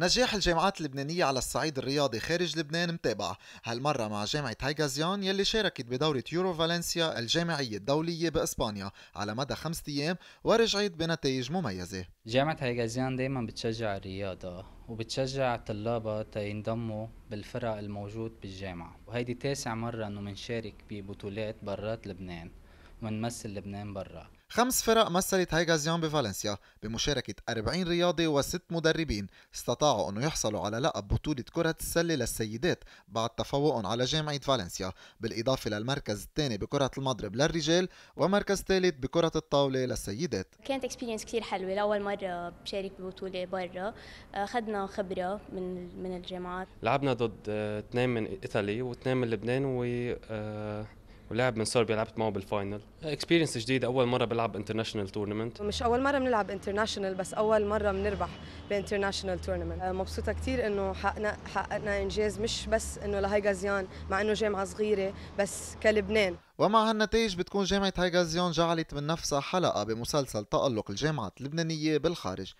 نجاح الجامعات اللبنانية على الصعيد الرياضي خارج لبنان متابع هالمرة مع جامعة هيغازيان يلي شاركت بدورة يورو فالنسيا الجامعية الدولية بإسبانيا على مدى خمسة أيام ورجعت بنتائج مميزة جامعة هيغازيان دايما بتشجع الرياضة وبتشجع طلابها تينضموا بالفرق الموجود بالجامعة وهيدي تاسع مرة انه منشارك ببطولات برات لبنان ونمثل لبنان برا خمس فرق مثلت هيغازيان بفالنسيا بمشاركة 40 رياضي وست مدربين استطاعوا أنه يحصلوا على لقب بطولة كرة السلة للسيدات بعد تفوقهم على جامعة فالنسيا بالإضافة للمركز الثاني بكرة المضرب للرجال ومركز ثالث بكرة الطاولة للسيدات كانت اكسبيرينس كثير حلوة لأول مرة بشارك ببطولة برا أخذنا آه، خبرة من من الجامعات لعبنا ضد آه، اثنين من إيطالي واثنين من لبنان و آه، ولعب من صربيا لعبت معه بالفاينل اكسبيرينس جديد اول مره بلعب انترناشونال تورنمنت مش اول مره بنلعب انترناشونال بس اول مره بنربح بانترناشونال آه، تورنمنت مبسوطه كثير انه حققنا حققنا انجاز مش بس انه لهي غازيان مع انه جامعه صغيره بس كلبنان ومع هالنتائج بتكون جامعة غازيان جعلت من نفسها حلقة بمسلسل تألق الجامعات اللبنانية بالخارج